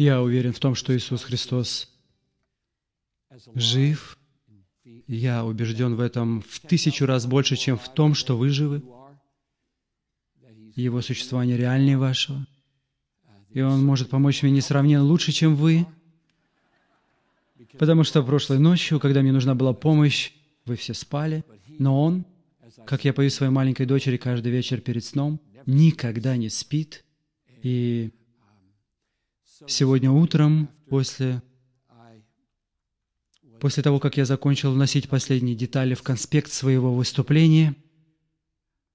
Я уверен в том, что Иисус Христос жив. Я убежден в этом в тысячу раз больше, чем в том, что вы живы. Его существование реальнее вашего. И Он может помочь мне несравненно лучше, чем вы. Потому что прошлой ночью, когда мне нужна была помощь, вы все спали, но Он, как я пою своей маленькой дочери каждый вечер перед сном, никогда не спит. И Сегодня утром, после, после того, как я закончил вносить последние детали в конспект своего выступления,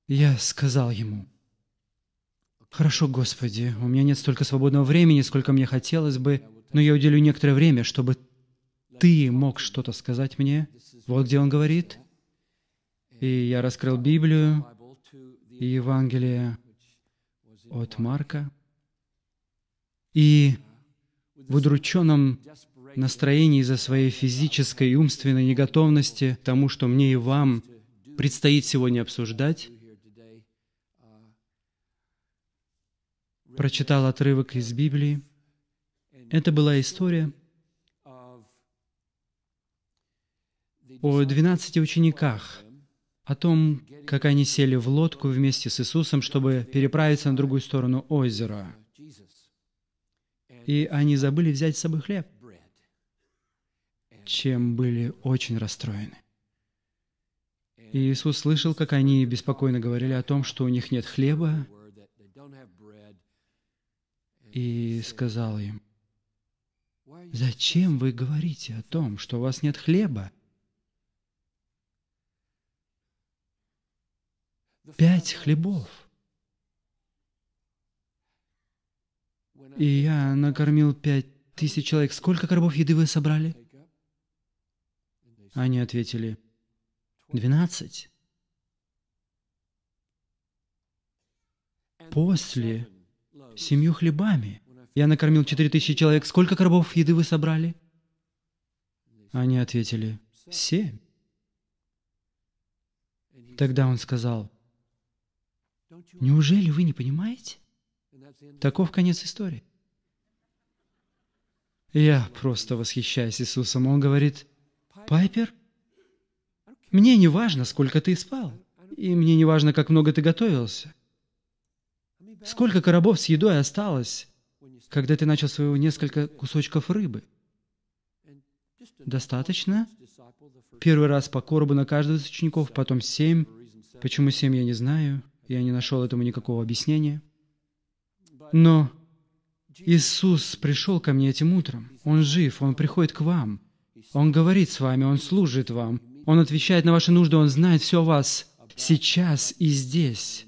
я сказал ему, «Хорошо, Господи, у меня нет столько свободного времени, сколько мне хотелось бы, но я уделю некоторое время, чтобы Ты мог что-то сказать мне». Вот где он говорит. И я раскрыл Библию и Евангелие от Марка, и в удрученном настроении из-за своей физической и умственной неготовности к тому, что мне и вам предстоит сегодня обсуждать, прочитал отрывок из Библии. Это была история о 12 учениках, о том, как они сели в лодку вместе с Иисусом, чтобы переправиться на другую сторону озера и они забыли взять с собой хлеб, чем были очень расстроены. И Иисус слышал, как они беспокойно говорили о том, что у них нет хлеба, и сказал им, «Зачем вы говорите о том, что у вас нет хлеба?» Пять хлебов – И я накормил пять тысяч человек. Сколько коробов еды вы собрали? Они ответили, двенадцать. После семью хлебами я накормил четыре тысячи человек. Сколько коробов еды вы собрали? Они ответили, семь. Тогда он сказал, неужели вы не понимаете? Таков конец истории. Я просто восхищаюсь Иисусом. Он говорит, «Пайпер, мне не важно, сколько ты спал, и мне не важно, как много ты готовился. Сколько коробов с едой осталось, когда ты начал своего несколько кусочков рыбы? Достаточно? Первый раз по коробу на каждого из учеников, потом семь. Почему семь, я не знаю. Я не нашел этому никакого объяснения. Но Иисус пришел ко мне этим утром. Он жив, Он приходит к вам. Он говорит с вами, Он служит вам. Он отвечает на ваши нужды, Он знает все о вас сейчас и здесь.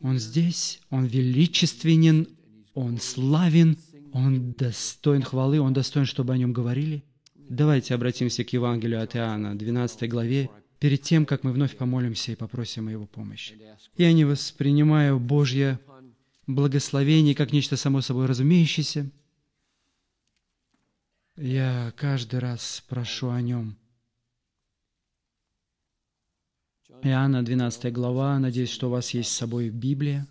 Он здесь, Он величественен, Он славен, Он достоин хвалы, Он достоин, чтобы о Нем говорили. Давайте обратимся к Евангелию от Иоанна, 12 главе, перед тем, как мы вновь помолимся и попросим о Его помощи. Я не воспринимаю Божье благословение как нечто само собой разумеющееся. Я каждый раз прошу о нем. Иоанна 12 глава. Надеюсь, что у вас есть с собой Библия.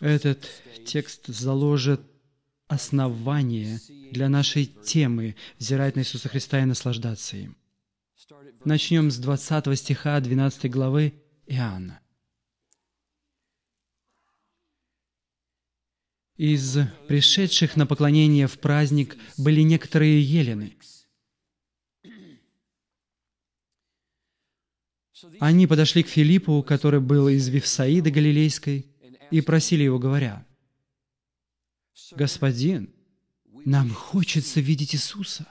Этот текст заложит основание для нашей темы «Взирать на Иисуса Христа и наслаждаться им». Начнем с 20 стиха 12 главы Иоанна. Из пришедших на поклонение в праздник были некоторые елены. Они подошли к Филиппу, который был из Вифсаиды Галилейской, и просили его, говоря, «Господин, нам хочется видеть Иисуса».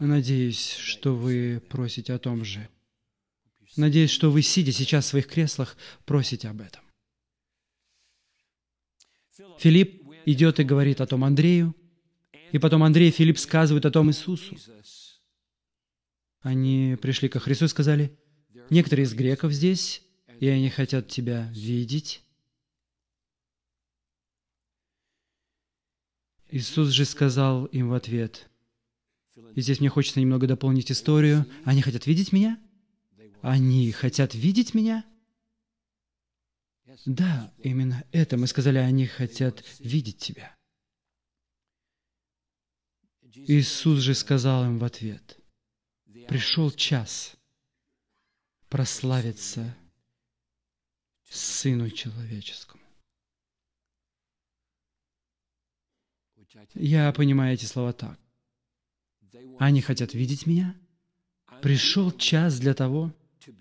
Ну, надеюсь, что вы просите о том же. Надеюсь, что вы, сидя сейчас в своих креслах, просите об этом. Филипп идет и говорит о том Андрею, и потом Андрей и Филипп сказывают о том Иисусу. Они пришли ко Христу и сказали, некоторые из греков здесь, и они хотят тебя видеть? Иисус же сказал им в ответ, и здесь мне хочется немного дополнить историю, они хотят видеть меня? Они хотят видеть меня? Да, именно это мы сказали, они хотят видеть тебя. Иисус же сказал им в ответ, пришел час прославиться Сыну Человеческому. Я понимаю эти слова так. Они хотят видеть меня. Пришел час для того,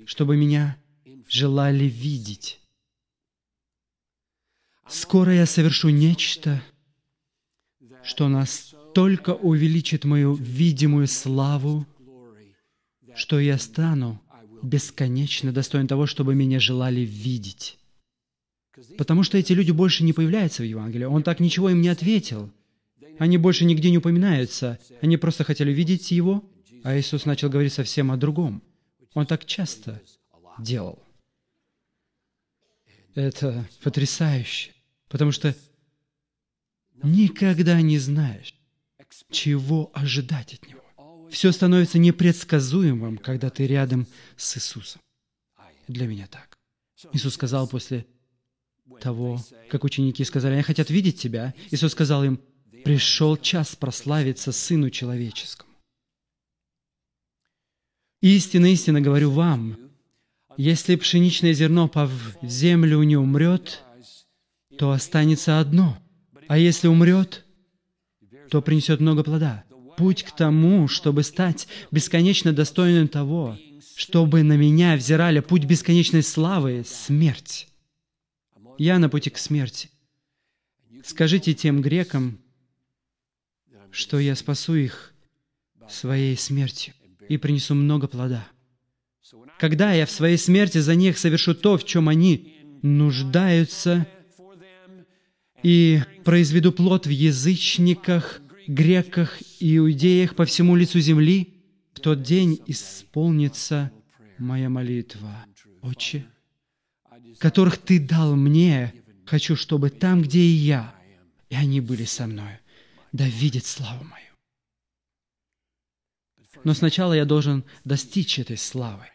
чтобы меня желали видеть. Скоро я совершу нечто, что настолько увеличит мою видимую славу, что я стану бесконечно достоин того, чтобы меня желали видеть. Потому что эти люди больше не появляются в Евангелии. Он так ничего им не ответил. Они больше нигде не упоминаются. Они просто хотели видеть Его, а Иисус начал говорить совсем о другом. Он так часто делал. Это потрясающе, потому что никогда не знаешь, чего ожидать от Него. Все становится непредсказуемым, когда ты рядом с Иисусом. Для меня так. Иисус сказал после того, как ученики сказали, они хотят видеть тебя. Иисус сказал им, пришел час прославиться Сыну Человеческому. Истинно, истинно говорю вам, если пшеничное зерно пов в землю не умрет, то останется одно, а если умрет, то принесет много плода путь к тому, чтобы стать бесконечно достойным того, чтобы на меня взирали путь бесконечной славы — смерть. Я на пути к смерти. Скажите тем грекам, что я спасу их своей смертью и принесу много плода. Когда я в своей смерти за них совершу то, в чем они нуждаются, и произведу плод в язычниках — греках и иудеях по всему лицу земли, в тот день исполнится моя молитва. Отче, которых Ты дал мне, хочу, чтобы там, где и я, и они были со мною, да видят славу мою. Но сначала я должен достичь этой славы.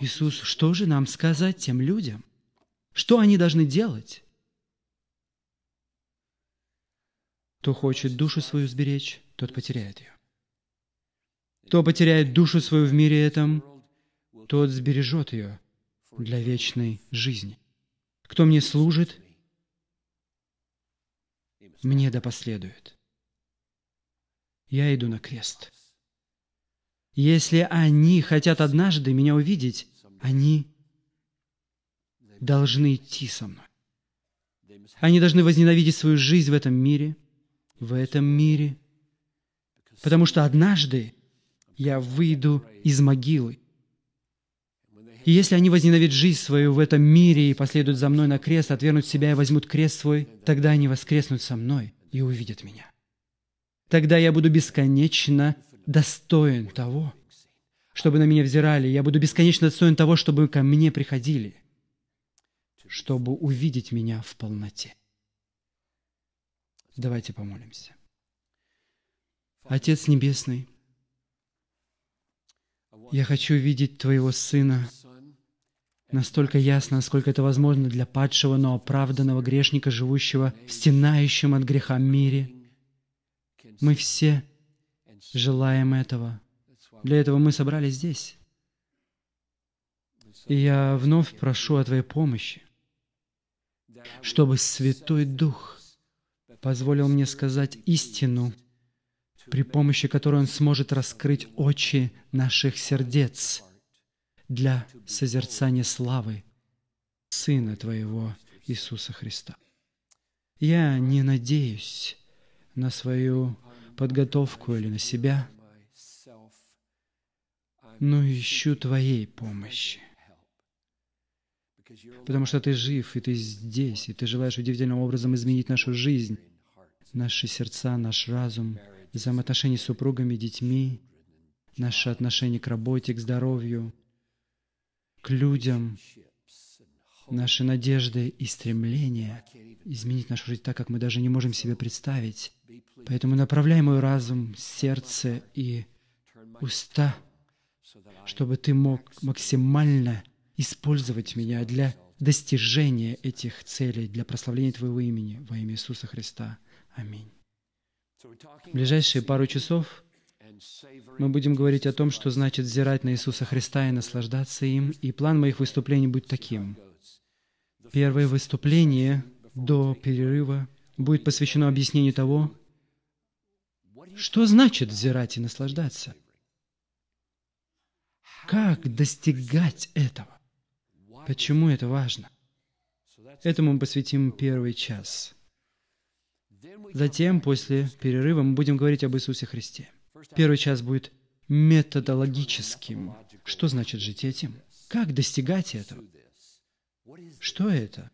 Иисус, что же нам сказать тем людям? Что они должны делать? Кто хочет душу свою сберечь, тот потеряет ее. Кто потеряет душу свою в мире этом, тот сбережет ее для вечной жизни. Кто мне служит, мне да последует. Я иду на крест. Если они хотят однажды меня увидеть, они должны идти со мной. Они должны возненавидеть свою жизнь в этом мире – в этом мире, потому что однажды я выйду из могилы. И если они возненавидят жизнь свою в этом мире и последуют за мной на крест, отвернут себя и возьмут крест свой, тогда они воскреснут со мной и увидят меня. Тогда я буду бесконечно достоин того, чтобы на меня взирали, я буду бесконечно достоин того, чтобы ко мне приходили, чтобы увидеть меня в полноте. Давайте помолимся. Отец Небесный, я хочу видеть Твоего Сына настолько ясно, насколько это возможно для падшего, но оправданного грешника, живущего в стенающем от греха мире. Мы все желаем этого. Для этого мы собрались здесь. И я вновь прошу о Твоей помощи, чтобы Святой Дух позволил мне сказать истину, при помощи которой Он сможет раскрыть очи наших сердец для созерцания славы Сына Твоего Иисуса Христа. Я не надеюсь на свою подготовку или на себя, но ищу Твоей помощи потому что ты жив, и ты здесь, и ты желаешь удивительным образом изменить нашу жизнь, наши сердца, наш разум, взаимоотношения с супругами, детьми, наши отношения к работе, к здоровью, к людям, наши надежды и стремления изменить нашу жизнь так, как мы даже не можем себе представить. Поэтому направляй мой разум, сердце и уста, чтобы ты мог максимально использовать меня для достижения этих целей, для прославления Твоего имени во имя Иисуса Христа. Аминь. В ближайшие пару часов мы будем говорить о том, что значит взирать на Иисуса Христа и наслаждаться им, и план моих выступлений будет таким. Первое выступление до перерыва будет посвящено объяснению того, что значит взирать и наслаждаться. Как достигать этого? Почему это важно? Этому мы посвятим первый час. Затем, после перерыва, мы будем говорить об Иисусе Христе. Первый час будет методологическим. Что значит жить этим? Как достигать этого? Что это?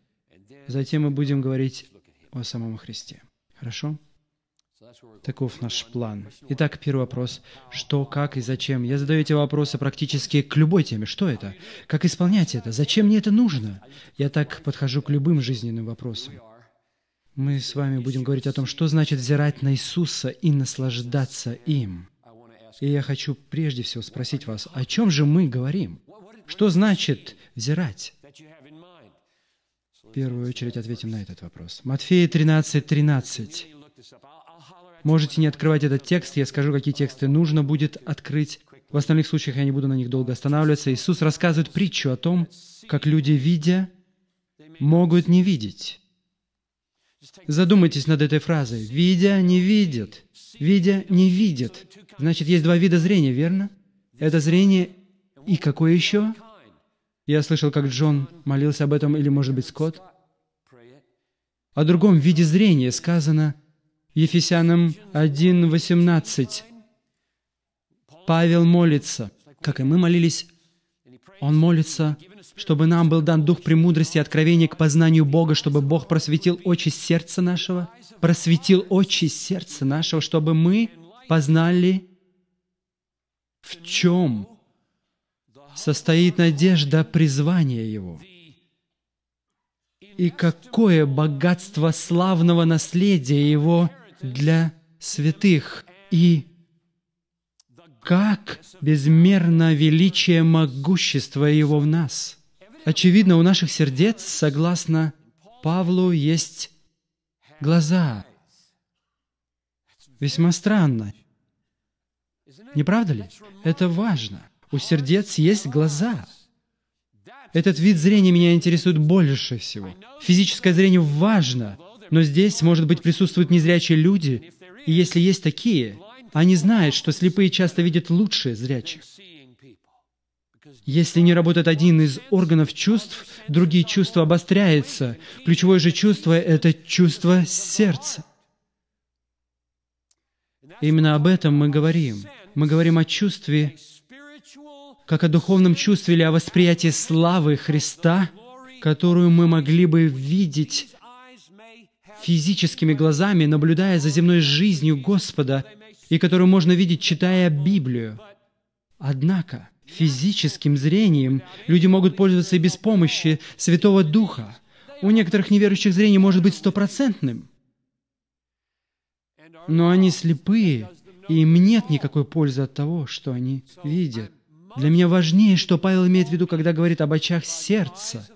Затем мы будем говорить о самом Христе. Хорошо? Таков наш план. Итак, первый вопрос. Что, как и зачем? Я задаю эти вопросы практически к любой теме. Что это? Как исполнять это? Зачем мне это нужно? Я так подхожу к любым жизненным вопросам. Мы с вами будем говорить о том, что значит взирать на Иисуса и наслаждаться им. И я хочу прежде всего спросить вас, о чем же мы говорим? Что значит взирать? В первую очередь ответим на этот вопрос. Матфея 13, 13. Можете не открывать этот текст, я скажу, какие тексты нужно будет открыть. В остальных случаях я не буду на них долго останавливаться. Иисус рассказывает притчу о том, как люди, видя, могут не видеть. Задумайтесь над этой фразой. «Видя, не видят». «Видя, не видят». Значит, есть два вида зрения, верно? Это зрение и какое еще? Я слышал, как Джон молился об этом, или, может быть, Скотт. О другом виде зрения сказано – Ефесянам 1.18. Павел молится, как и мы молились. Он молится, чтобы нам был дан дух премудрости и откровения к познанию Бога, чтобы Бог просветил очи сердца нашего, просветил очи сердца нашего, чтобы мы познали, в чем состоит надежда призвания Его. И какое богатство славного наследия Его – для святых. И как безмерно величие могущества Его в нас. Очевидно, у наших сердец, согласно Павлу, есть глаза. Весьма странно. Не правда ли? Это важно. У сердец есть глаза. Этот вид зрения меня интересует больше всего. Физическое зрение важно, но здесь, может быть, присутствуют незрячие люди, и если есть такие, они знают, что слепые часто видят лучше зрячих. Если не работает один из органов чувств, другие чувства обостряются. Ключевое же чувство — это чувство сердца. Именно об этом мы говорим. Мы говорим о чувстве, как о духовном чувстве или о восприятии славы Христа, которую мы могли бы видеть физическими глазами, наблюдая за земной жизнью Господа, и которую можно видеть, читая Библию. Однако физическим зрением люди могут пользоваться и без помощи Святого Духа. У некоторых неверующих зрение может быть стопроцентным. Но они слепые, и им нет никакой пользы от того, что они видят. Для меня важнее, что Павел имеет в виду, когда говорит об очах сердца,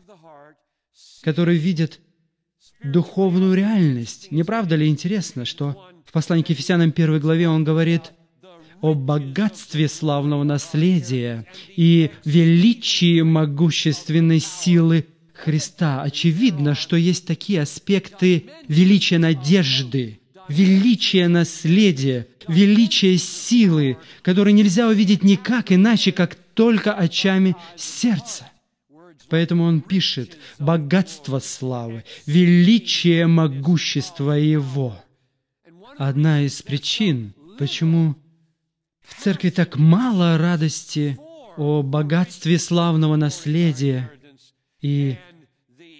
которые видят духовную реальность. Не правда ли интересно, что в послании к Ефесянам 1 главе он говорит о богатстве славного наследия и величии могущественной силы Христа. Очевидно, что есть такие аспекты величия надежды, величия наследия, величия силы, которые нельзя увидеть никак иначе, как только очами сердца. Поэтому он пишет «богатство славы, величие могущества Его». Одна из причин, почему в церкви так мало радости о богатстве славного наследия и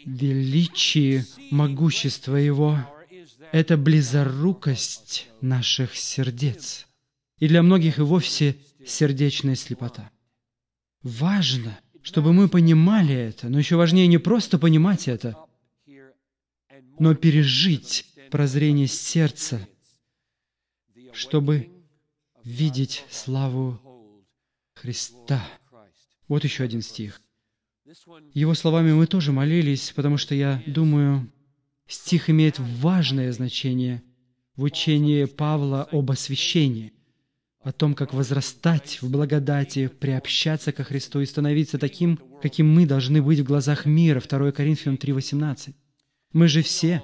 величии могущества Его, это близорукость наших сердец. И для многих и вовсе сердечная слепота. Важно — чтобы мы понимали это, но еще важнее не просто понимать это, но пережить прозрение сердца, чтобы видеть славу Христа. Вот еще один стих. Его словами мы тоже молились, потому что, я думаю, стих имеет важное значение в учении Павла об освящении о том, как возрастать в благодати, приобщаться ко Христу и становиться таким, каким мы должны быть в глазах мира. 2 Коринфянам 3,18. Мы же все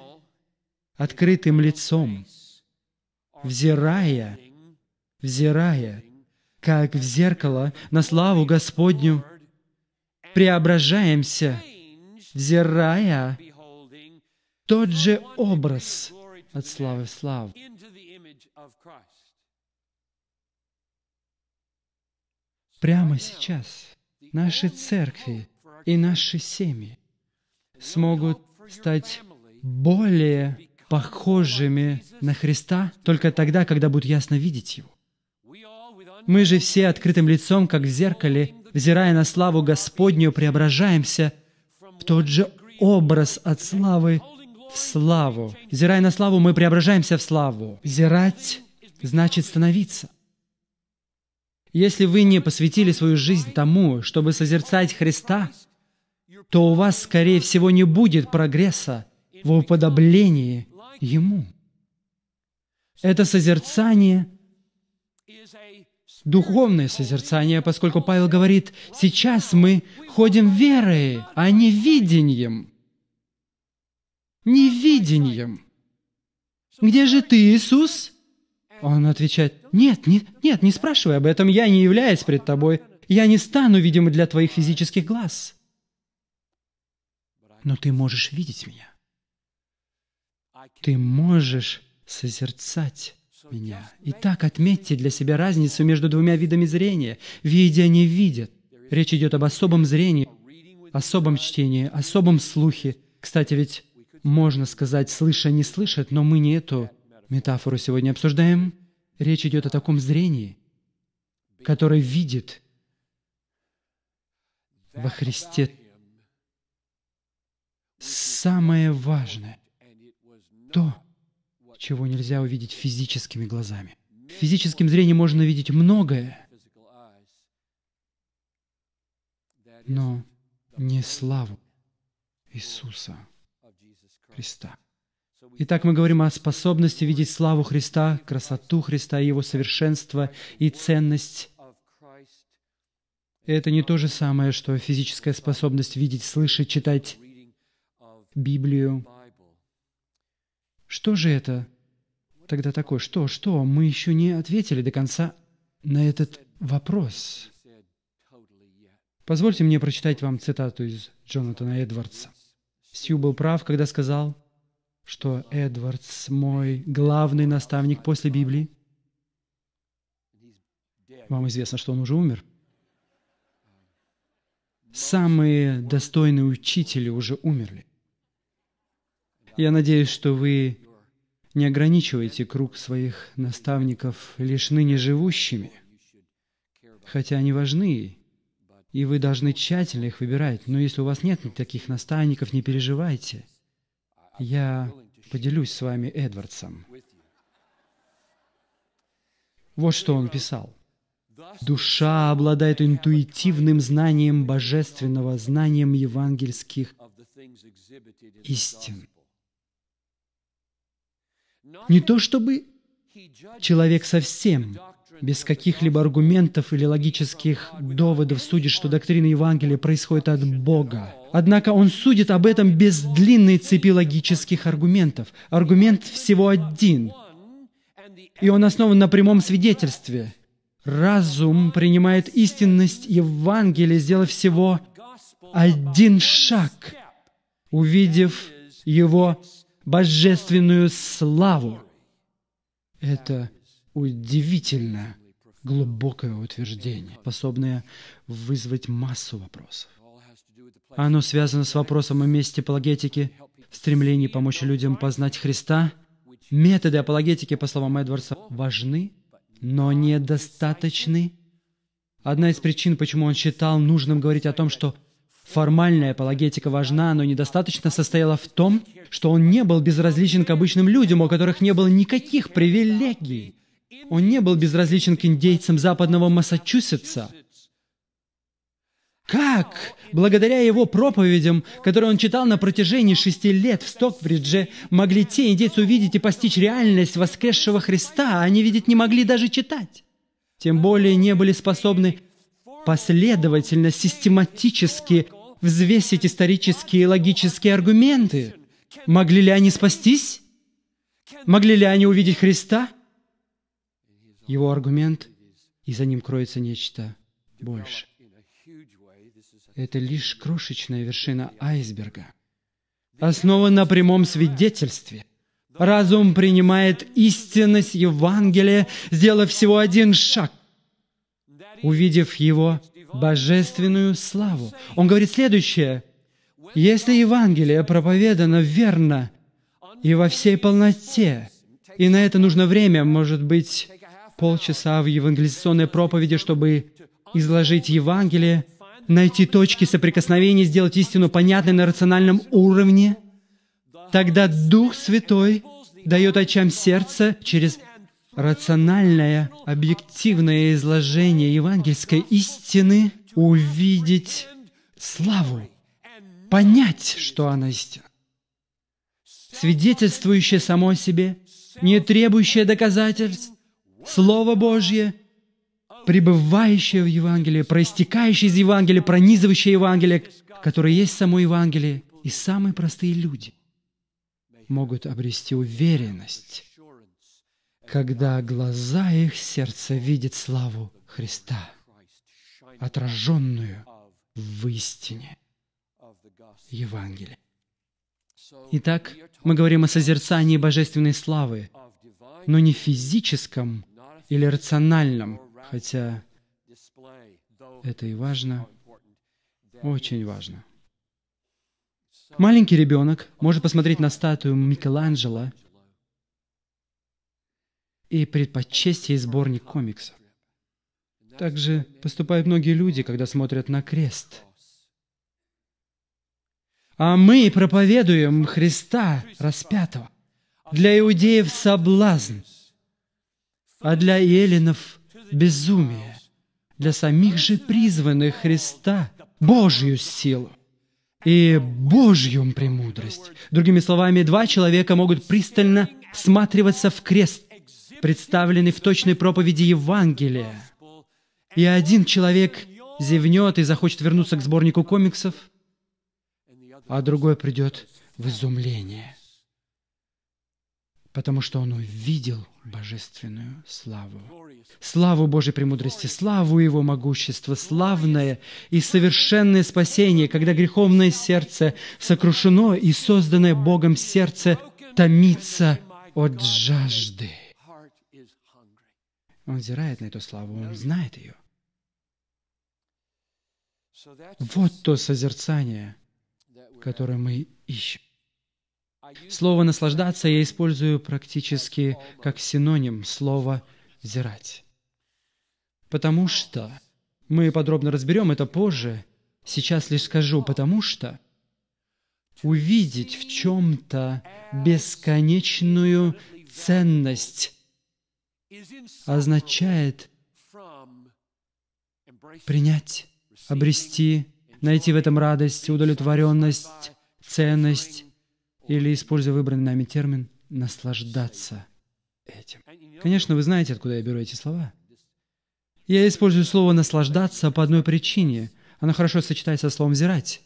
открытым лицом, взирая, взирая, как в зеркало на славу Господню, преображаемся, взирая тот же образ от славы в славу прямо сейчас наши церкви и наши семьи смогут стать более похожими на Христа только тогда, когда будут ясно видеть Его. Мы же все открытым лицом, как в зеркале, взирая на славу Господню, преображаемся в тот же образ от славы в славу. Взирая на славу, мы преображаемся в славу. Взирать значит становиться. Если вы не посвятили свою жизнь тому, чтобы созерцать Христа, то у вас, скорее всего, не будет прогресса в уподоблении Ему. Это созерцание — духовное созерцание, поскольку Павел говорит, «Сейчас мы ходим верой, а не видением». Не видением. Где же ты, Иисус? Он отвечает, «Нет, нет, нет, не спрашивай об этом, я не являюсь пред тобой. Я не стану видимым для твоих физических глаз. Но ты можешь видеть меня. Ты можешь созерцать меня. Итак, отметьте для себя разницу между двумя видами зрения. Видя не видят. Речь идет об особом зрении, особом чтении, особом слухе. Кстати, ведь можно сказать, слыша не слышит, но мы не эту Метафору сегодня обсуждаем. Речь идет о таком зрении, которое видит во Христе самое важное, то, чего нельзя увидеть физическими глазами. Физическим зрением можно видеть многое, но не славу Иисуса Христа. Итак, мы говорим о способности видеть славу Христа, красоту Христа, Его совершенство и ценность. Это не то же самое, что физическая способность видеть, слышать, читать Библию. Что же это тогда такое? Что, что? Мы еще не ответили до конца на этот вопрос. Позвольте мне прочитать вам цитату из Джонатана Эдвардса. Сью был прав, когда сказал, что Эдвардс мой главный наставник после Библии. Вам известно, что он уже умер. Самые достойные учители уже умерли. Я надеюсь, что вы не ограничиваете круг своих наставников лишь ныне живущими, хотя они важны, и вы должны тщательно их выбирать. Но если у вас нет таких наставников, не переживайте – я поделюсь с вами Эдвардсом. Вот что он писал. Душа обладает интуитивным знанием божественного, знанием евангельских истин. Не то чтобы человек совсем без каких-либо аргументов или логических доводов судит, что доктрина Евангелия происходит от Бога. Однако он судит об этом без длинной цепи логических аргументов. Аргумент всего один. И он основан на прямом свидетельстве. Разум принимает истинность Евангелия, сделав всего один шаг, увидев его божественную славу. Это – удивительно глубокое утверждение, способное вызвать массу вопросов. Оно связано с вопросом о месте апологетики в стремлении помочь людям познать Христа. Методы апологетики, по словам Эдвардса, важны, но недостаточны. Одна из причин, почему он считал нужным говорить о том, что формальная апологетика важна, но недостаточно состояла в том, что он не был безразличен к обычным людям, у которых не было никаких привилегий он не был безразличен к индейцам западного Массачусетса. Как, благодаря его проповедям, которые он читал на протяжении шести лет в Стокбридже, могли те индейцы увидеть и постичь реальность воскресшего Христа, а они видеть не могли даже читать? Тем более не были способны последовательно, систематически взвесить исторические и логические аргументы. Могли ли они спастись? Могли ли они увидеть Христа? его аргумент, и за ним кроется нечто больше. Это лишь крошечная вершина айсберга. Основан на прямом свидетельстве. Разум принимает истинность Евангелия, сделав всего один шаг. Увидев его божественную славу. Он говорит следующее. Если Евангелие проповедано верно и во всей полноте, и на это нужно время, может быть, полчаса в евангелизационной проповеди, чтобы изложить Евангелие, найти точки соприкосновения, сделать истину понятной на рациональном уровне, тогда Дух Святой дает очам сердца через рациональное, объективное изложение евангельской истины увидеть славу, понять, что она истина, свидетельствующая само о себе, не требующая доказательств, Слово Божье, пребывающее в Евангелии, проистекающее из Евангелия, пронизывающее Евангелие, которое есть само Евангелие, и самые простые люди могут обрести уверенность, когда глаза их сердца видят славу Христа, отраженную в истине Евангелия. Итак, мы говорим о созерцании божественной славы, но не физическом, или рациональном, хотя это и важно, очень важно. Маленький ребенок может посмотреть на статую Микеланджело и предпочесть ей сборник комиксов. Также поступают многие люди, когда смотрят на крест. А мы проповедуем Христа распятого. Для иудеев соблазн — а для эллинов – безумие, для самих же призванных Христа – Божью силу и Божью премудрость. Другими словами, два человека могут пристально всматриваться в крест, представленный в точной проповеди Евангелия. И один человек зевнет и захочет вернуться к сборнику комиксов, а другой придет в изумление – потому что он увидел божественную славу. Славу Божьей премудрости, славу Его могущества, славное и совершенное спасение, когда греховное сердце сокрушено и созданное Богом сердце томится от жажды. Он взирает на эту славу, он знает ее. Вот то созерцание, которое мы ищем. Слово «наслаждаться» я использую практически как синоним слова «взирать». Потому что... Мы подробно разберем это позже. Сейчас лишь скажу, потому что увидеть в чем-то бесконечную ценность означает принять, обрести, найти в этом радость, удовлетворенность, ценность или, используя выбранный нами термин, наслаждаться этим. Конечно, вы знаете, откуда я беру эти слова. Я использую слово «наслаждаться» по одной причине. Оно хорошо сочетается со словом зирать.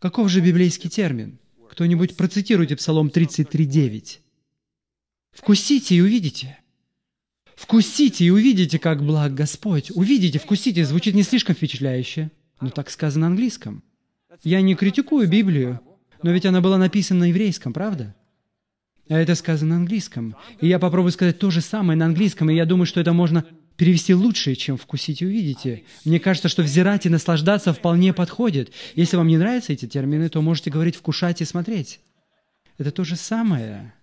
Каков же библейский термин? Кто-нибудь процитируйте Псалом 33.9. «Вкусите и увидите». «Вкусите и увидите, как благ Господь». «Увидите, вкусите» звучит не слишком впечатляюще, но так сказано на английском. Я не критикую Библию, но ведь она была написана на еврейском, правда? А это сказано на английском. И я попробую сказать то же самое на английском, и я думаю, что это можно перевести лучше, чем «вкусить и увидите». Мне кажется, что «взирать и наслаждаться» вполне подходит. Если вам не нравятся эти термины, то можете говорить «вкушать и смотреть». Это то же самое.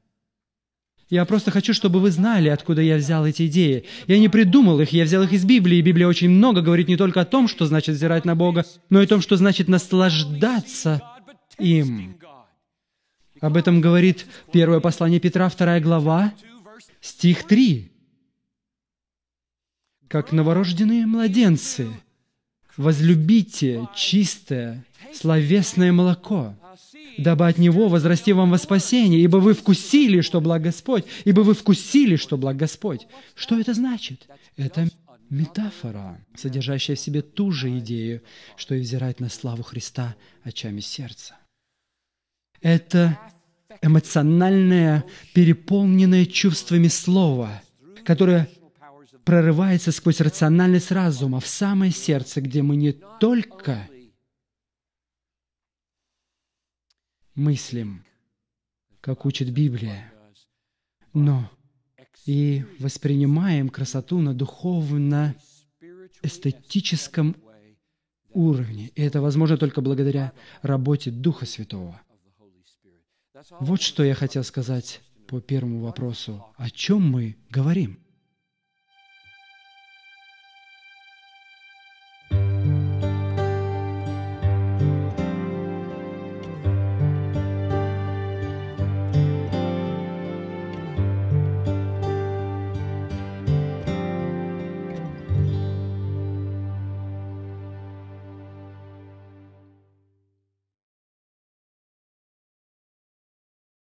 Я просто хочу, чтобы вы знали, откуда я взял эти идеи. Я не придумал их, я взял их из Библии. Библия очень много говорит не только о том, что значит взирать на Бога, но и о том, что значит наслаждаться им. Об этом говорит первое послание Петра, вторая глава, стих 3. «Как новорожденные младенцы, возлюбите чистое словесное молоко, дабы от него возрасти вам во спасение, ибо вы вкусили, что благ Господь, ибо вы вкусили, что благ Господь». Что это значит? Это метафора, содержащая в себе ту же идею, что и взирать на славу Христа очами сердца это эмоциональное, переполненное чувствами слово, которое прорывается сквозь рациональность разума в самое сердце, где мы не только мыслим, как учит Библия, но и воспринимаем красоту на духовно-эстетическом уровне. И это возможно только благодаря работе Духа Святого. Вот что я хотел сказать по первому вопросу. О чем мы говорим?